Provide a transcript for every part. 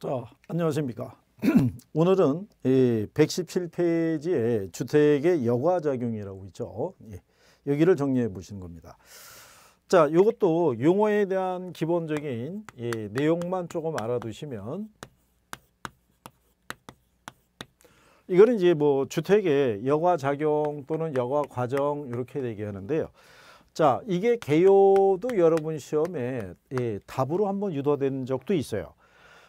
자, 안녕하십니까. 오늘은 117페이지에 주택의 여과작용이라고 있죠. 예, 여기를 정리해 보시는 겁니다. 자, 이것도 용어에 대한 기본적인 예, 내용만 조금 알아두시면 이거는 이제 뭐 주택의 여과작용 또는 여과과정 이렇게 얘기하는데요. 자, 이게 개요도 여러분 시험에 예, 답으로 한번 유도된 적도 있어요.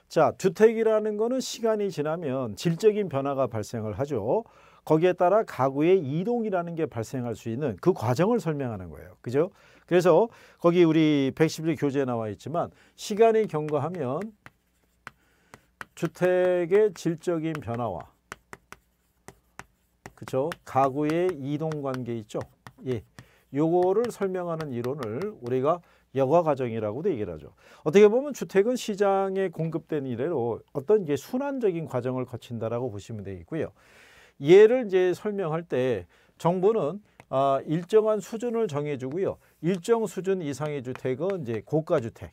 자, 주택이라는 거는 시간이 지나면 질적인 변화가 발생을 하죠. 거기에 따라 가구의 이동이라는 게 발생할 수 있는 그 과정을 설명하는 거예요. 그죠? 그래서 거기 우리 111 교재에 나와 있지만 시간이 경과하면 주택의 질적인 변화와 그죠? 가구의 이동 관계 있죠? 예. 요거를 설명하는 이론을 우리가 여과 과정이라고도 얘기를 하죠. 어떻게 보면 주택은 시장에 공급된 이래로 어떤 이제 순환적인 과정을 거친다라고 보시면 되겠고요. 예를 이제 설명할 때 정부는 아, 일정한 수준을 정해주고요. 일정 수준 이상의 주택은 이제 고가주택,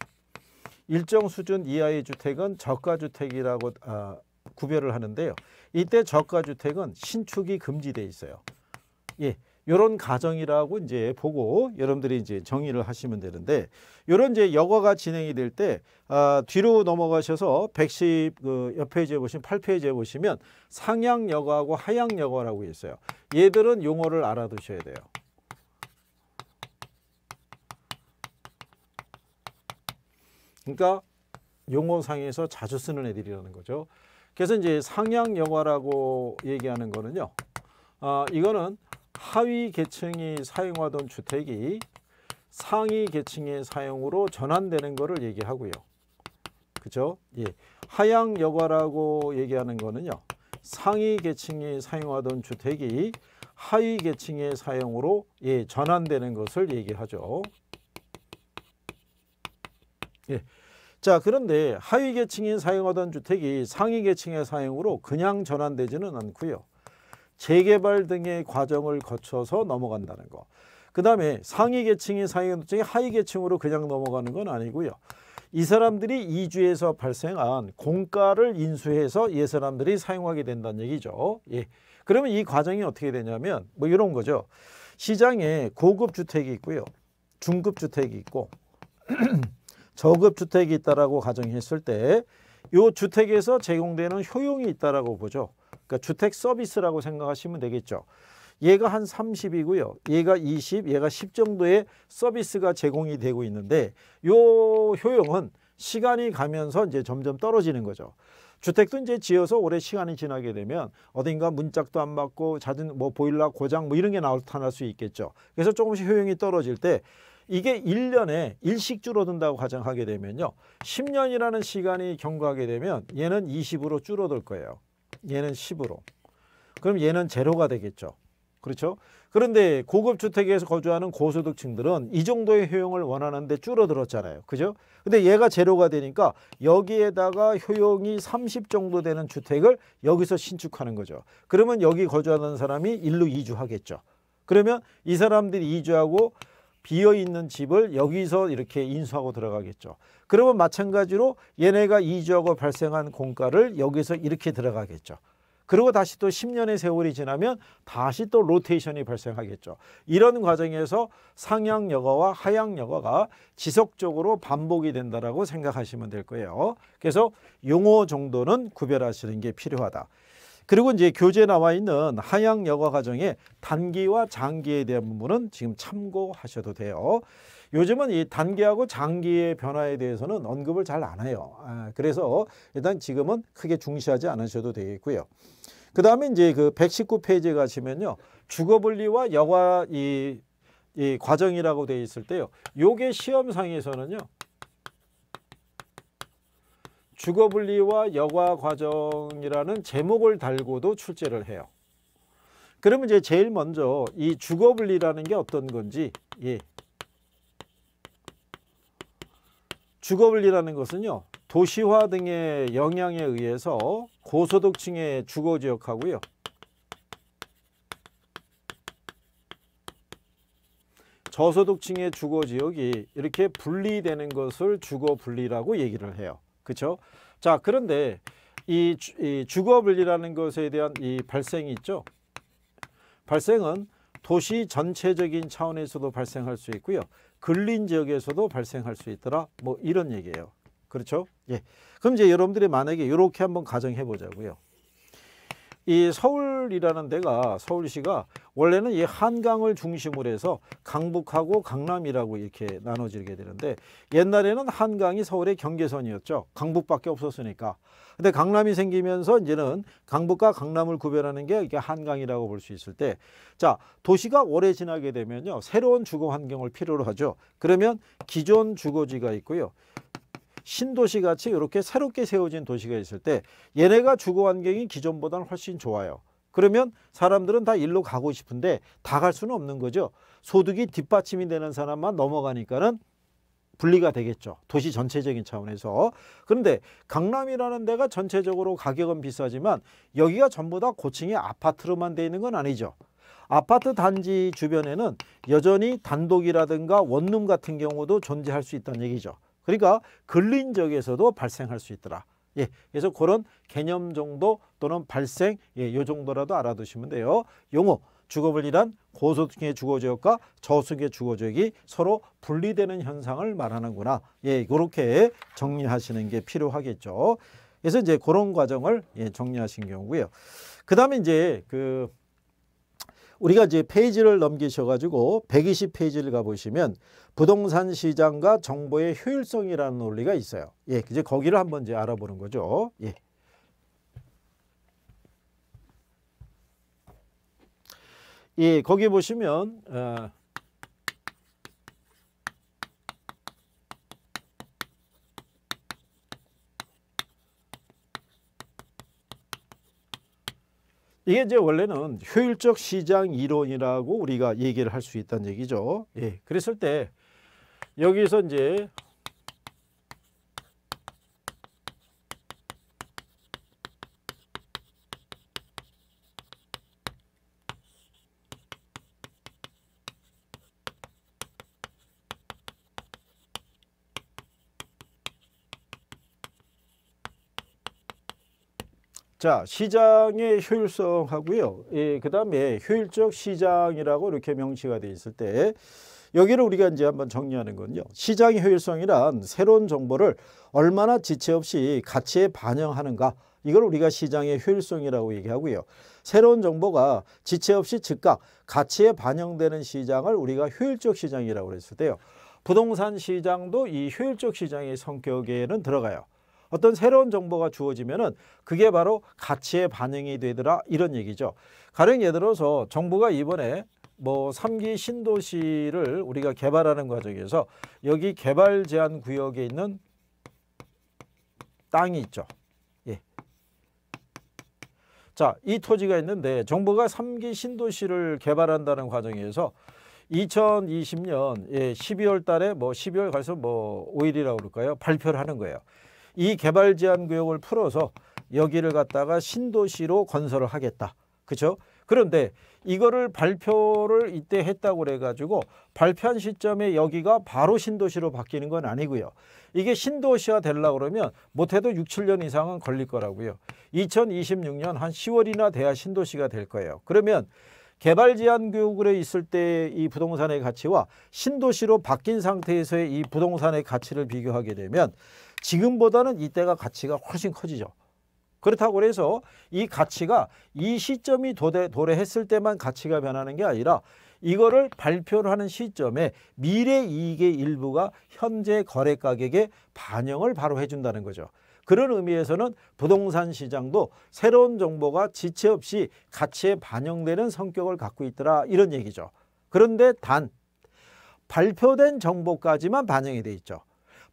일정 수준 이하의 주택은 저가주택이라고 아, 구별을 하는데요. 이때 저가주택은 신축이 금지돼 있어요. 예, 이런 가정이라고 이제 보고 여러분들이 이제 정의를 하시면 되는데 이런 이제 여과가 진행이 될때 아, 뒤로 넘어가셔서 110그 옆페이지에 보시면 8페이지에 보시면 상향 여과하고 하향 여과라고 있어요. 얘들은 용어를 알아두셔야 돼요. 그러니까 용어상에서 자주 쓰는 애들이라는 거죠. 그래서 이제 상향 여화라고 얘기하는 거는요. 아, 이거는 하위 계층이 사용하던 주택이 상위 계층의 사용으로 전환되는 것을 얘기하고요. 그죠? 예. 하향 여과라고 얘기하는 거는요. 상위 계층이 사용하던 주택이 하위 계층의 사용으로 예, 전환되는 것을 얘기하죠. 예. 자, 그런데 하위 계층이 사용하던 주택이 상위 계층의 사용으로 그냥 전환되지는 않고요. 재개발 등의 과정을 거쳐서 넘어간다는 거. 그 다음에 상위 계층이 상위 계층이 하위 계층으로 그냥 넘어가는 건 아니고요. 이 사람들이 이주에서 발생한 공가를 인수해서 이 사람들이 사용하게 된다는 얘기죠. 예. 그러면 이 과정이 어떻게 되냐면 뭐 이런 거죠. 시장에 고급 주택이 있고요. 중급 주택이 있고 저급 주택이 있다라고 가정했을 때 이 주택에서 제공되는 효용이 있다라고 보죠. 그러니까 주택 서비스라고 생각하시면 되겠죠. 얘가 한 30이고요. 얘가 20, 얘가 10 정도의 서비스가 제공이 되고 있는데 요 효용은 시간이 가면서 이제 점점 떨어지는 거죠. 주택도 이제 지어서 오래 시간이 지나게 되면 어딘가 문짝도 안 맞고 잦은 뭐 보일러 고장 뭐 이런 게 나타날 수 있겠죠. 그래서 조금씩 효용이 떨어질 때 이게 1년에 일씩 줄어든다고 가정하게 되면요. 10년이라는 시간이 경과하게 되면 얘는 20으로 줄어들 거예요. 얘는 10으로. 그럼 얘는 제로가 되겠죠. 그렇죠? 그런데 고급 주택에서 거주하는 고소득층들은 이 정도의 효용을 원하는데 줄어들었잖아요. 그죠? 근데 얘가 제로가 되니까 여기에다가 효용이 30 정도 되는 주택을 여기서 신축하는 거죠. 그러면 여기 거주하는 사람이 일로 이주하겠죠. 그러면 이 사람들이 이주하고 비어 있는 집을 여기서 이렇게 인수하고 들어가겠죠. 그러면 마찬가지로 얘네가 이주하고 발생한 공가를 여기서 이렇게 들어가겠죠. 그리고 다시 또 10년의 세월이 지나면 다시 또 로테이션이 발생하겠죠. 이런 과정에서 상향 여과와 하향 여과가 지속적으로 반복이 된다라 생각하시면 될 거예요. 그래서 용어 정도는 구별하시는 게 필요하다. 그리고 이제 교재에 나와 있는 한양 여과 과정의 단기와 장기에 대한 부분은 지금 참고하셔도 돼요. 요즘은 이 단기하고 장기의 변화에 대해서는 언급을 잘 안 해요. 아, 그래서 일단 지금은 크게 중시하지 않으셔도 되겠고요. 그 다음에 이제 그 119페이지에 가시면요. 주거분리와 여과 이, 이 과정이라고 되어 있을 때요. 요게 시험상에서는요. 주거분리와 여과과정이라는 제목을 달고도 출제를 해요. 그러면 이제 제일 먼저 이 주거분리라는 게 어떤 건지 예. 주거분리라는 것은요. 도시화 등의 영향에 의해서 고소득층의 주거지역하고요. 저소득층의 주거지역이 이렇게 분리되는 것을 주거분리라고 얘기를 해요. 그렇죠? 자, 그런데 이, 주, 이 주거물리라는 것에 대한 이 발생이 있죠. 발생은 도시 전체적인 차원에서도 발생할 수 있고요. 근린 지역에서도 발생할 수 있더라. 뭐 이런 얘기예요. 그렇죠? 예. 그럼 이제 여러분들이 만약에 이렇게 한번 가정해 보자고요. 이 서울 서울이라는 데가 서울시가 원래는 이 한강을 중심으로 해서 강북하고 강남이라고 이렇게 나눠지게 되는데 옛날에는 한강이 서울의 경계선이었죠. 강북밖에 없었으니까. 근데 강남이 생기면서 이제는 강북과 강남을 구별하는 게 이게 한강이라고 볼 수 있을 때 자, 도시가 오래 지나게 되면요. 새로운 주거 환경을 필요로 하죠. 그러면 기존 주거지가 있고요. 신도시 같이 이렇게 새롭게 세워진 도시가 있을 때 얘네가 주거 환경이 기존보다는 훨씬 좋아요. 그러면 사람들은 다 일로 가고 싶은데 다 갈 수는 없는 거죠. 소득이 뒷받침이 되는 사람만 넘어가니까는 분리가 되겠죠. 도시 전체적인 차원에서. 그런데 강남이라는 데가 전체적으로 가격은 비싸지만 여기가 전부 다 고층의 아파트로만 돼 있는 건 아니죠. 아파트 단지 주변에는 여전히 단독이라든가 원룸 같은 경우도 존재할 수 있다는 얘기죠. 그러니까 근린 지역에서도 발생할 수 있더라. 예, 그래서 그런 개념 정도 또는 발생 예, 요 정도라도 알아두시면 돼요. 용어 주거분리란 고소득의 주거지역과 저소득의 주거지역이 서로 분리되는 현상을 말하는구나. 예, 그렇게 정리하시는 게 필요하겠죠. 그래서 이제 그런 과정을 예, 정리하신 경우고요. 그다음에 이제 그 우리가 이제 페이지를 넘기셔가지고 120페이지를 가보시면 부동산 시장과 정보의 효율성이라는 논리가 있어요. 예, 이제 거기를 한번 이제 알아보는 거죠. 예. 예, 거기 보시면 어, 이게 이제 원래는 효율적 시장 이론이라고 우리가 얘기를 할 수 있다는 얘기죠. 예. 그랬을 때 여기서 이제 자, 시장의 효율성하고요. 예, 그다음에 효율적 시장이라고 이렇게 명시가 돼 있을 때 여기를 우리가 이제 한번 정리하는 건요. 시장의 효율성이란 새로운 정보를 얼마나 지체 없이 가치에 반영하는가. 이걸 우리가 시장의 효율성이라고 얘기하고요. 새로운 정보가 지체 없이 즉각 가치에 반영되는 시장을 우리가 효율적 시장이라고 그랬을 때요. 부동산 시장도 이 효율적 시장의 성격에는 들어가요. 어떤 새로운 정보가 주어지면은 그게 바로 가치의 반영이 되더라 이런 얘기죠. 가령 예를 들어서 정부가 이번에 뭐 3기 신도시를 우리가 개발하는 과정에서 여기 개발 제한 구역에 있는 땅이 있죠. 예. 자, 이 토지가 있는데 정부가 3기 신도시를 개발한다는 과정에서 2020년 예, 12월 달에 뭐 12월 가서 뭐 5일이라고 그럴까요? 발표를 하는 거예요. 이 개발 제한 구역을 풀어서 여기를 갖다가 신도시로 건설을 하겠다. 그렇죠? 그런데 이거를 발표를 이때 했다고 그래가지고 발표한 시점에 여기가 바로 신도시로 바뀌는 건 아니고요. 이게 신도시화 되려고 그러면 못해도 6, 7년 이상은 걸릴 거라고요. 2026년 한 10월이나 돼야 신도시가 될 거예요. 그러면 개발 제한 구역에 있을 때 이 부동산의 가치와 신도시로 바뀐 상태에서의 이 부동산의 가치를 비교하게 되면 지금보다는 이때가 가치가 훨씬 커지죠. 그렇다고 해서 이 가치가 이 시점이 도래, 도래했을 때만 가치가 변하는 게 아니라 이거를 발표를 하는 시점에 미래 이익의 일부가 현재 거래 가격에 반영을 바로 해준다는 거죠. 그런 의미에서는 부동산 시장도 새로운 정보가 지체 없이 가치에 반영되는 성격을 갖고 있더라 이런 얘기죠. 그런데 단 발표된 정보까지만 반영이 돼 있죠.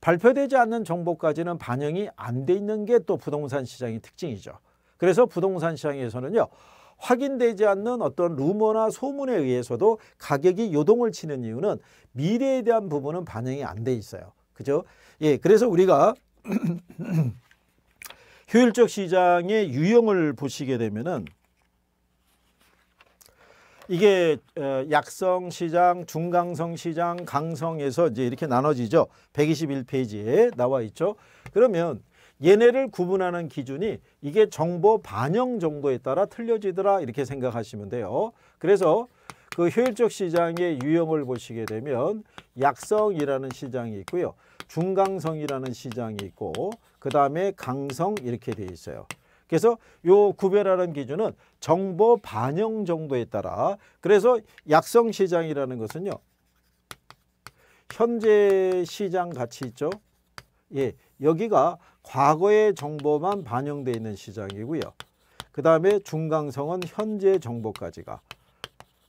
발표되지 않는 정보까지는 반영이 안 돼 있는 게 또 부동산 시장의 특징이죠. 그래서 부동산 시장에서는요. 확인되지 않는 어떤 루머나 소문에 의해서도 가격이 요동을 치는 이유는 미래에 대한 부분은 반영이 안 돼 있어요. 그죠? 예, 그래서 우리가 효율적 시장의 유형을 보시게 되면은 이게 어, 약성 시장, 중강성 시장, 강성에서 이제 이렇게 나눠지죠. 121페이지에 나와 있죠. 그러면 얘네를 구분하는 기준이 이게 정보 반영 정도에 따라 틀려지더라 이렇게 생각하시면 돼요. 그래서 그 효율적 시장의 유형을 보시게 되면 약성이라는 시장이 있고요. 중강성이라는 시장이 있고 그 다음에 강성 이렇게 돼 있어요. 그래서 요 구별하는 기준은 정보 반영 정도에 따라 그래서 약성 시장이라는 것은요. 현재 시장 가치 있죠. 예, 여기가 과거의 정보만 반영되어 있는 시장이고요. 그 다음에 중강성은 현재 정보까지가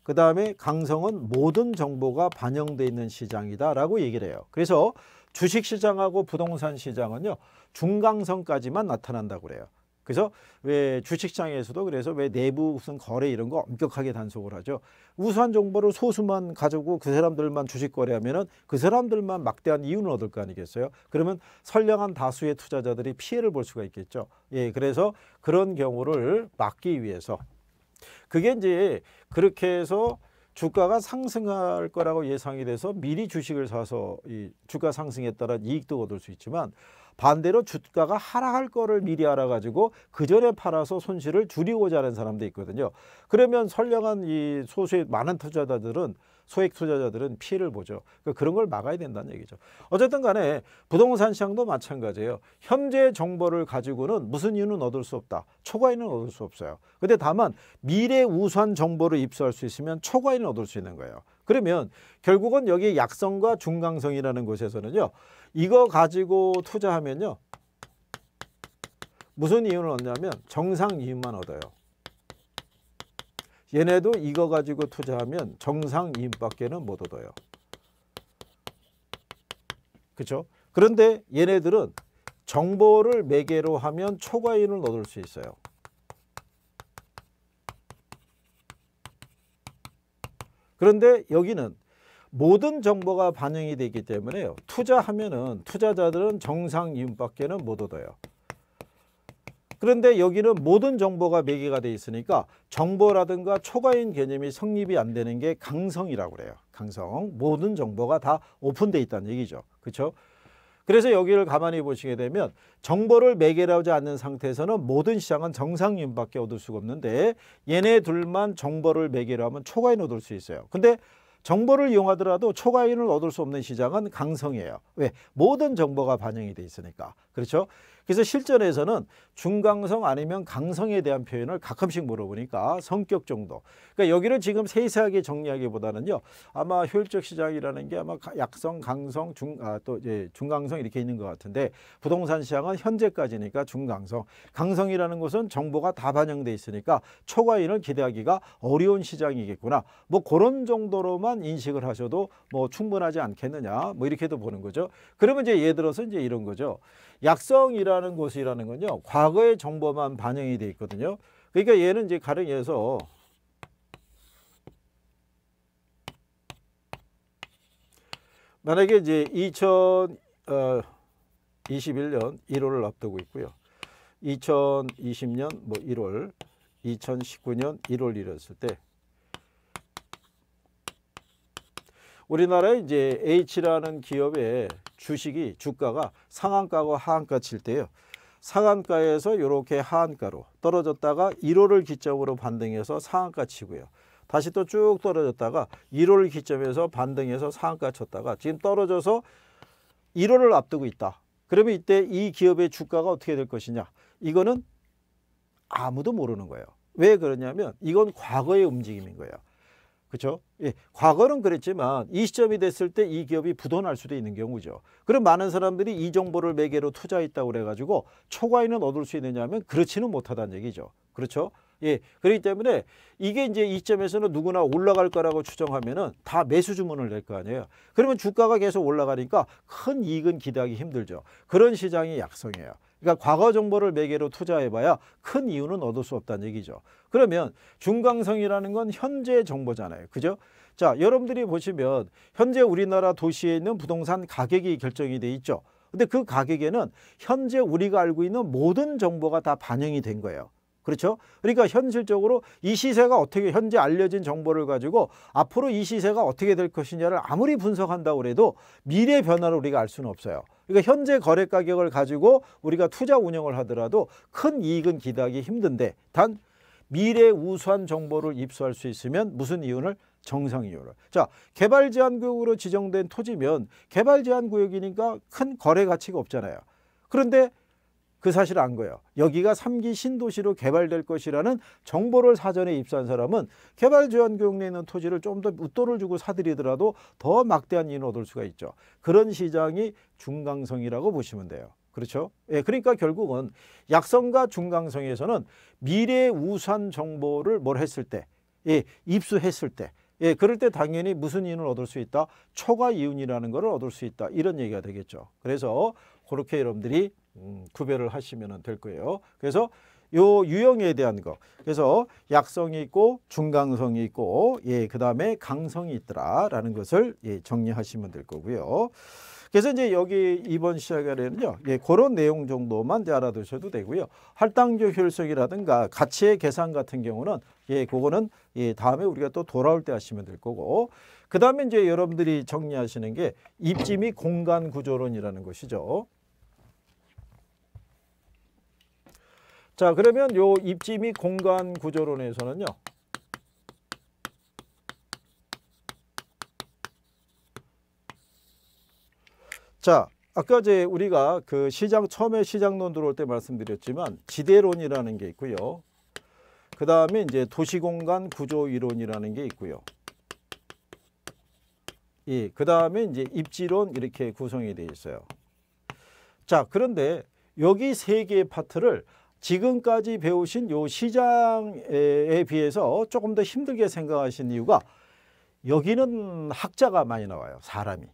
그 다음에 강성은 모든 정보가 반영되어 있는 시장이다라고 얘기를 해요. 그래서 주식시장하고 부동산 시장은요. 중강성까지만 나타난다고 그래요. 그래서 왜 주식시장에서도 그래서 왜 내부 무슨 거래 이런 거 엄격하게 단속을 하죠. 우수한 정보를 소수만 가지고 그 사람들만 주식 거래하면그 사람들만 막대한 이윤을 얻을 거 아니겠어요? 그러면 선량한 다수의 투자자들이 피해를 볼 수가 있겠죠. 예, 그래서 그런 경우를 막기 위해서 그게 이제 그렇게 해서 주가가 상승할 거라고 예상이 돼서 미리 주식을 사서 이 주가 상승에 따른 이익도 얻을 수 있지만 반대로 주가가 하락할 거를 미리 알아가지고 그 전에 팔아서 손실을 줄이고자 하는 사람도 있거든요. 그러면 선량한 이 소수의 많은 투자자들은 소액 투자자들은 피해를 보죠. 그러니까 그런걸 막아야 된다는 얘기죠. 어쨌든 간에 부동산 시장도 마찬가지예요. 현재 정보를 가지고는 무슨 이유는 얻을 수 없다. 초과인은 얻을 수 없어요. 근데 다만 미래 우수한 정보를 입수할 수 있으면 초과인은 얻을 수 있는 거예요. 그러면 결국은 여기 약성과 중강성이라는 곳에서는요. 이거 가지고 투자하면요. 무슨 이윤을 얻냐면 정상 이윤만 얻어요. 얘네도 이거 가지고 투자하면 정상 이윤밖에는 못 얻어요. 그렇죠? 그런데 얘네들은 정보를 매개로 하면 초과 이윤을 얻을 수 있어요. 그런데 여기는 모든 정보가 반영이 되기 때문에요. 투자하면은 투자자들은 정상 이윤밖에는 못 얻어요. 그런데 여기는 모든 정보가 매개가 돼 있으니까 정보라든가 초과인 개념이 성립이 안 되는 게 강성이라고 그래요. 강성. 모든 정보가 다 오픈돼 있다는 얘기죠. 그렇죠? 그래서 여기를 가만히 보시게 되면 정보를 매개로 하지 않는 상태에서는 모든 시장은 정상윤밖에 얻을 수가 없는데 얘네 둘만 정보를 매개로 하면 초과인 얻을 수 있어요. 근데 정보를 이용하더라도 초과인을 얻을 수 없는 시장은 강성이에요. 왜? 모든 정보가 반영이 돼 있으니까. 그렇죠? 그래서 실전에서는 중강성 아니면 강성에 대한 표현을 가끔씩 물어보니까 성격 정도. 그러니까 여기를 지금 세세하게 정리하기보다는요. 아마 효율적 시장이라는 게 아마 약성, 강성, 중, 아, 또 예, 중강성 이렇게 있는 것 같은데 부동산 시장은 현재까지니까 중강성. 강성이라는 것은 정보가 다 반영돼 있으니까 초과인을 기대하기가 어려운 시장이겠구나. 뭐 그런 정도로만 정도만 인식을 하셔도 뭐 충분하지 않겠느냐 뭐 이렇게도 보는 거죠. 그러면 이제 예 들어서 이제 이런 거죠. 약성이라는 곳이라는 건요. 과거의 정보만 반영이 돼 있거든요. 그러니까 얘는 이제 가령 예서 만약에 이제 2021년 어, 1월을 앞두고 있고요. 2020년 뭐 1월, 2019년 1월 이랬을 때 우리나라에 이제 H라는 기업의 주식이 주가가 상한가와 하한가 칠 때요. 상한가에서 이렇게 하한가로 떨어졌다가 1호를 기점으로 반등해서 상한가 치고요. 다시 또 쭉 떨어졌다가 1호를 기점에서 반등해서 상한가 쳤다가 지금 떨어져서 1호를 앞두고 있다. 그러면 이때 이 기업의 주가가 어떻게 될 것이냐. 이거는 아무도 모르는 거예요. 왜 그러냐면 이건 과거의 움직임인 거예요. 그렇죠? 예, 과거는 그랬지만 이 시점이 됐을 때 이 기업이 부도날 수도 있는 경우죠. 그럼 많은 사람들이 이 정보를 매개로 투자했다고 그래가지고 초과인은 얻을 수 있느냐면 하 그렇지는 못하다는 얘기죠. 그렇죠? 예, 그렇기 때문에 이게 이제 이 점에서는 누구나 올라갈 거라고 추정하면은 다 매수 주문을 낼 거 아니에요. 그러면 주가가 계속 올라가니까 큰 이익은 기대하기 힘들죠. 그런 시장이 약성이에요. 그러니까 과거 정보를 매개로 투자해봐야 큰 이유는 얻을 수 없다는 얘기죠. 그러면 중강성이라는 건 현재 정보잖아요. 그죠? 자, 여러분들이 보시면 현재 우리나라 도시에 있는 부동산 가격이 결정이 돼 있죠. 근데 그 가격에는 현재 우리가 알고 있는 모든 정보가 다 반영이 된 거예요. 그렇죠? 그러니까 현실적으로 이 시세가 어떻게 현재 알려진 정보를 가지고 앞으로 이 시세가 어떻게 될 것이냐를 아무리 분석한다고 해도 미래 변화를 우리가 알 수는 없어요. 그러니까 현재 거래 가격을 가지고 우리가 투자 운영을 하더라도 큰 이익은 기대하기 힘든데 단 미래 우수한 정보를 입수할 수 있으면 무슨 이윤을 정상 이유를. 자, 개발 제한 구역으로 지정된 토지면 개발 제한 구역이니까 큰 거래 가치가 없잖아요. 그런데 그 사실을 안 거예요. 여기가 3기 신도시로 개발될 것이라는 정보를 사전에 입수한 사람은 개발 지원 구역 내에 있는 토지를 좀 더웃도을 주고 사들이더라도 더 막대한 인익을 얻을 수가 있죠. 그런 시장이 중강성이라고 보시면 돼요. 그렇죠? 예, 그러니까 결국은 약성과 중강성에서는 미래 의 우산 정보를 뭘 했을 때, 예, 입수했을 때, 예, 그럴 때 당연히 무슨 인윤을 얻을 수 있다? 초과 이윤이라는 것을 얻을 수 있다. 이런 얘기가 되겠죠. 그래서 그렇게 여러분들이 음, 구별을 하시면 될 거예요. 그래서 요 유형에 대한 거. 그래서 약성이 있고 중강성이 있고 예, 그다음에 강성이 있더라라는 것을 예, 정리하시면 될 거고요. 그래서 이제 여기 이번 시간에는요. 예, 그런 내용 정도만 이제 알아두셔도 되고요. 할당조 효율성이라든가 가치의 계산 같은 경우는 예, 그거는 예, 다음에 우리가 또 돌아올 때 하시면 될 거고. 그다음에 이제 여러분들이 정리하시는 게 입지 및 공간 구조론이라는 것이죠. 자 그러면 요 입지 및 공간 구조론에서는요. 자 아까 이제 우리가 그 시장 처음에 시장론 들어올 때 말씀드렸지만 지대론이라는 게 있고요. 그 다음에 이제 도시공간 구조 이론이라는 게 있고요. 예, 그 다음에 이제 입지론 이렇게 구성이 되어 있어요. 자, 그런데 여기 세 개의 파트를 지금까지 배우신 요 시장에 비해서 조금 더 힘들게 생각하신 이유가 여기는 학자가 많이 나와요. 사람이.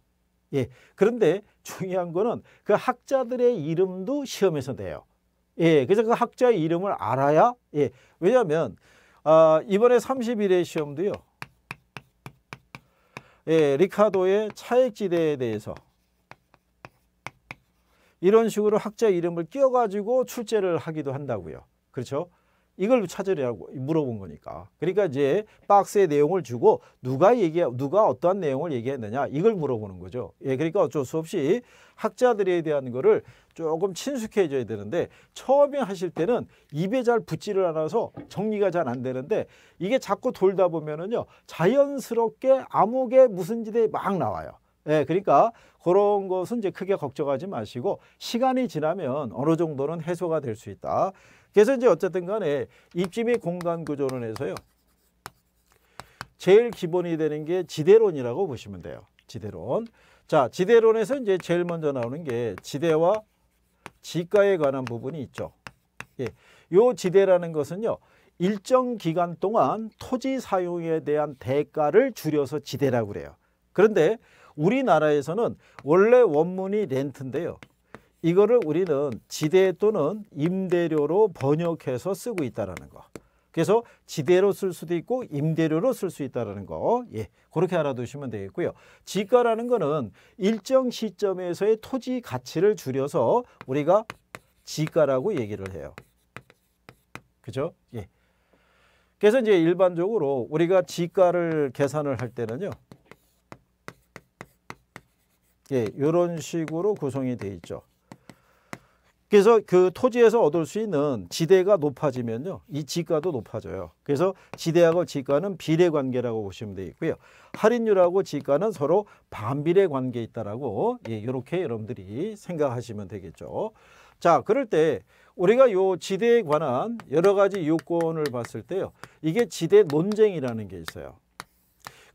예. 그런데 중요한 거는 그 학자들의 이름도 시험에서 돼요. 예. 그래서 그 학자의 이름을 알아야 예. 왜냐하면 아, 이번에 30일의 시험도요. 예, 리카도의 차액지대에 대해서 이런 식으로 학자 이름을 끼워가지고 출제를 하기도 한다고요. 그렇죠? 이걸 찾으려고 물어본 거니까. 그러니까 이제 박스의 내용을 주고 누가 얘기 누가 어떠한 내용을 얘기했느냐 이걸 물어보는 거죠. 예, 그러니까 어쩔 수 없이 학자들에 대한 거를 조금 친숙해져야 되는데 처음에 하실 때는 입에 잘 붙지를 않아서 정리가 잘 안 되는데 이게 자꾸 돌다 보면은요 자연스럽게 암흑의 무슨 지대 막 나와요. 예, 그러니까 그런 것은 이제 크게 걱정하지 마시고 시간이 지나면 어느 정도는 해소가 될 수 있다. 그래서 이제 어쨌든 간에 입지 및 공간 구조론해서요 제일 기본이 되는 게 지대론이라고 보시면 돼요. 지대론. 자, 지대론에서 이제 제일 먼저 나오는 게 지대와 지가에 관한 부분이 있죠. 예. 요 지대라는 것은요. 일정 기간 동안 토지 사용에 대한 대가를 줄여서 지대라고 그래요. 그런데 우리나라에서는 원래 원문이 렌트인데요. 이거를 우리는 지대 또는 임대료로 번역해서 쓰고 있다는 거. 그래서 지대로 쓸 수도 있고 임대료로 쓸 수 있다는 거 예, 그렇게 알아두시면 되겠고요. 지가라는 거는 일정 시점에서의 토지 가치를 줄여서 우리가 지가라고 얘기를 해요. 그죠? 예. 그래서 이제 일반적으로 우리가 지가를 계산을 할 때는요. 예, 이런 식으로 구성이 돼 있죠. 그래서 그 토지에서 얻을 수 있는 지대가 높아지면요. 이 지가도 높아져요. 그래서 지대하고 지가는 비례 관계라고 보시면 되겠고요. 할인율하고 지가는 서로 반비례 관계에 있다라고 예, 이렇게 여러분들이 생각하시면 되겠죠. 자, 그럴 때 우리가 요 지대에 관한 여러 가지 요건을 봤을 때요. 이게 지대 논쟁이라는 게 있어요.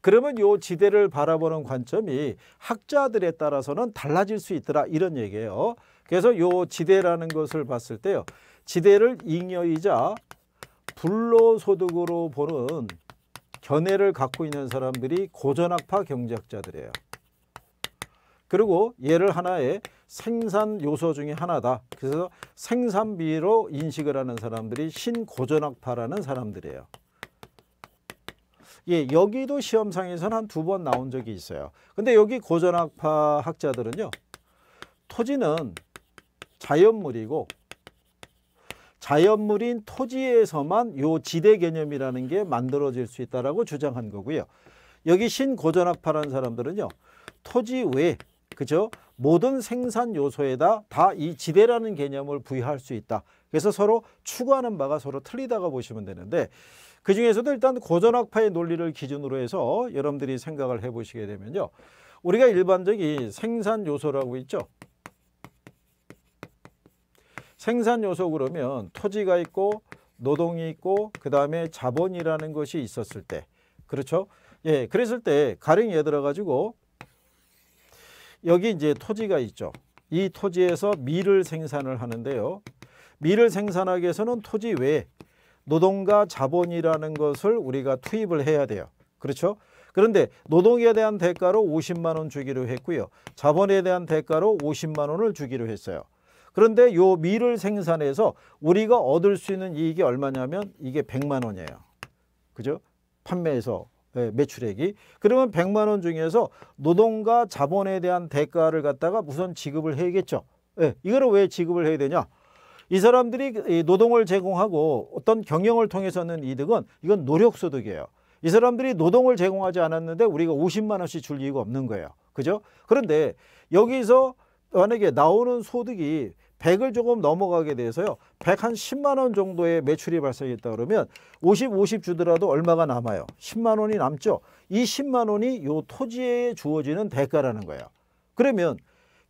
그러면 요 지대를 바라보는 관점이 학자들에 따라서는 달라질 수 있더라 이런 얘기예요. 그래서 요 지대라는 것을 봤을 때요. 지대를 잉여이자 불로소득으로 보는 견해를 갖고 있는 사람들이 고전학파 경제학자들이에요. 그리고 얘를 하나의 생산 요소 중의 하나다. 그래서 생산비로 인식을 하는 사람들이 신고전학파라는 사람들이에요. 예, 여기도 시험상에서는 한 두 번 나온 적이 있어요. 근데 여기 고전학파 학자들은요. 토지는 자연물이고 자연물인 토지에서만 요 지대 개념이라는 게 만들어질 수 있다라고 주장한 거고요. 여기 신고전학파라는 사람들은요. 토지 외 그죠? 모든 생산 요소에다 다 이 지대라는 개념을 부여할 수 있다. 그래서 서로 추구하는 바가 서로 틀리다가 보시면 되는데 그 중에서도 일단 고전학파의 논리를 기준으로 해서 여러분들이 생각을 해보시게 되면요. 우리가 일반적인 생산 요소라고 있죠. 생산 요소 그러면 토지가 있고 노동이 있고 그 다음에 자본이라는 것이 있었을 때 그렇죠? 예, 그랬을 때 가령 예 들어 가지고 여기 이제 토지가 있죠. 이 토지에서 밀을 생산을 하는데요. 밀을 생산하기 위해서는 토지 외에 노동과 자본이라는 것을 우리가 투입을 해야 돼요. 그렇죠? 그런데 노동에 대한 대가로 50만 원 주기로 했고요. 자본에 대한 대가로 50만 원을 주기로 했어요. 그런데 요 밀을 생산해서 우리가 얻을 수 있는 이익이 얼마냐면 이게 100만 원이에요. 그죠? 판매에서 네, 예, 매출액이 그러면 100만 원 중에서 노동과 자본에 대한 대가를 갖다가 우선 지급을 해야겠죠. 네, 이거를 왜 지급을 해야 되냐? 이 사람들이 노동을 제공하고 어떤 경영을 통해서는 이득은 이건 노력소득이에요. 이 사람들이 노동을 제공하지 않았는데 우리가 50만 원씩 줄 이유가 없는 거예요. 그죠? 그런데 여기서 만약에 나오는 소득이 100을 조금 넘어가게 돼서요. 100 한 10만 원 정도의 매출이 발생했다 그러면 50, 50 주더라도 얼마가 남아요. 10만 원이 남죠. 이 10만 원이 요 토지에 주어지는 대가라는 거예요. 그러면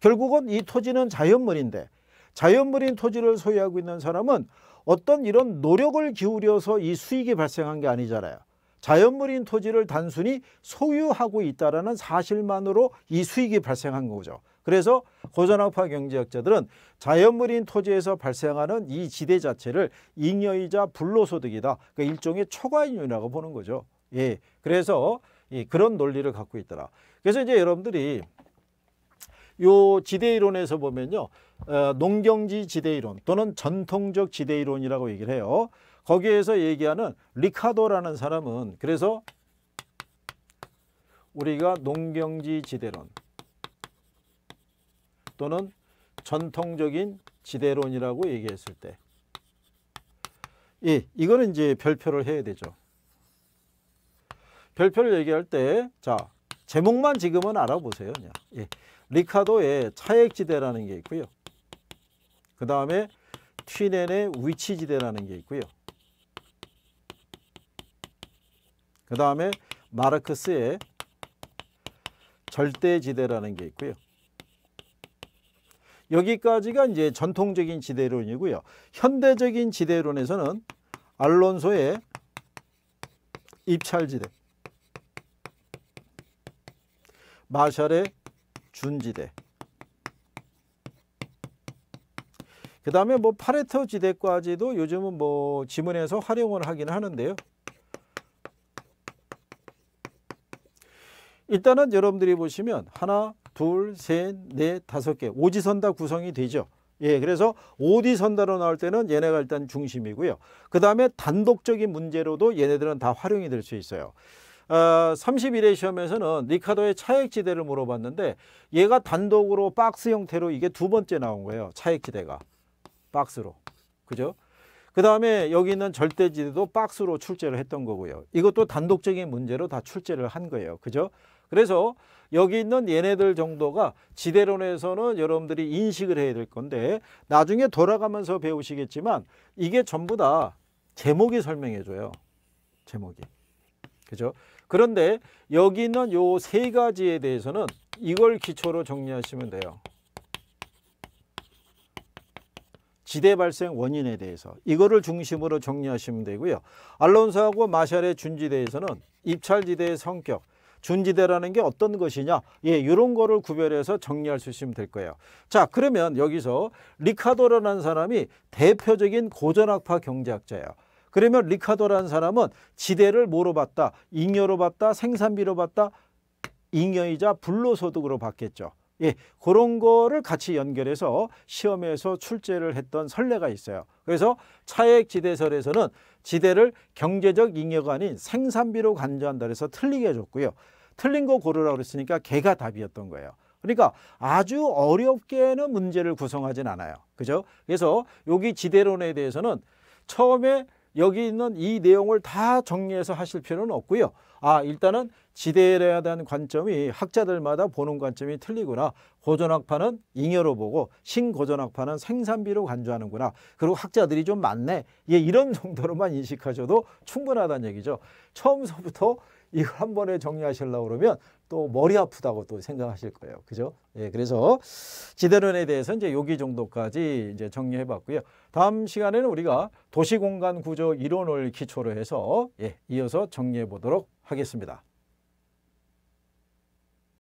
결국은 이 토지는 자연물인데 자연물인 토지를 소유하고 있는 사람은 어떤 이런 노력을 기울여서 이 수익이 발생한 게 아니잖아요. 자연물인 토지를 단순히 소유하고 있다라는 사실만으로 이 수익이 발생한 거죠. 그래서 고전학파 경제학자들은 자연물인 토지에서 발생하는 이 지대 자체를 잉여이자 불로소득이다. 그러니까 일종의 초과인율이라고 보는 거죠. 예, 그래서 예, 그런 논리를 갖고 있더라. 그래서 이제 여러분들이 요 지대 이론에서 보면요. 어, 농경지 지대이론 또는 전통적 지대이론이라고 얘기를 해요. 거기에서 얘기하는 리카도라는 사람은 그래서 우리가 농경지 지대론 또는 전통적인 지대론이라고 얘기했을 때 예, 이거는 이제 별표를 해야 되죠. 별표를 얘기할 때 자, 제목만 지금은 알아보세요. 그냥. 예, 리카도의 차액지대라는 게 있고요. 그 다음에 튀넨의 위치지대라는 게 있고요. 그 다음에 마르크스의 절대지대라는 게 있고요. 여기까지가 이제 전통적인 지대론이고요. 현대적인 지대론에서는 알론소의 입찰지대, 마샬의 준지대, 그 다음에 뭐 파레터 지대까지도 요즘은 뭐 지문에서 활용을 하긴 하는데요. 일단은 여러분들이 보시면 하나, 둘, 셋, 넷, 다섯 개 오지선 다 구성이 되죠. 예, 그래서 오디선다로 나올 때는 얘네가 일단 중심이고요. 그 다음에 단독적인 문제로도 얘네들은 다 활용이 될 수 있어요. 어, 31회 시험에서는 리카도의 차액지대를 물어봤는데 얘가 단독으로 박스 형태로 이게 두 번째 나온 거예요. 차액지대가. 박스로. 그죠? 그 다음에 여기 있는 절대지도 박스로 출제를 했던 거고요. 이것도 단독적인 문제로 다 출제를 한 거예요. 그죠? 그래서 여기 있는 얘네들 정도가 지대론에서는 여러분들이 인식을 해야 될 건데 나중에 돌아가면서 배우시겠지만 이게 전부 다 제목이 설명해 줘요. 제목이. 그죠? 그런데 여기 있는 요 세 가지에 대해서는 이걸 기초로 정리하시면 돼요. 지대 발생 원인에 대해서 이거를 중심으로 정리하시면 되고요. 알론소하고 마샬의 준지대에서는 입찰지대의 성격, 준지대라는 게 어떤 것이냐 예, 이런 거를 구별해서 정리할 수 있으면 될 거예요. 자 그러면 여기서 리카도라는 사람이 대표적인 고전학파 경제학자예요. 그러면 리카도라는 사람은 지대를 뭐로 봤다? 잉여로 봤다? 생산비로 봤다? 잉여이자 불로소득으로 봤겠죠. 예, 그런 거를 같이 연결해서 시험에서 출제를 했던 선례가 있어요. 그래서 차액지대설에서는 지대를 경제적 잉여가 아닌 생산비로 간주한다 그래서 틀리게 해줬고요. 틀린 거 고르라고 그랬으니까 개가 답이었던 거예요. 그러니까 아주 어렵게는 문제를 구성하진 않아요. 그죠? 그래서 여기 지대론에 대해서는 처음에 여기 있는 이 내용을 다 정리해서 하실 필요는 없고요. 아 일단은 지대에 대한 관점이 학자들마다 보는 관점이 틀리구나. 고전학파는 잉여로 보고 신고전학파는 생산비로 간주하는구나. 그리고 학자들이 좀 많네. 예, 이런 정도로만 인식하셔도 충분하다는 얘기죠. 처음서부터 이거한 번에 정리하시려고 그러면 또 머리 아프다고 또 생각하실 거예요. 그죠? 예, 그래서 지대론에 대해서 이제 여기 정도까지 이제 정리해 봤고요. 다음 시간에는 우리가 도시 공간 구조 이론을 기초로 해서 예, 이어서 정리해 보도록 하겠습니다.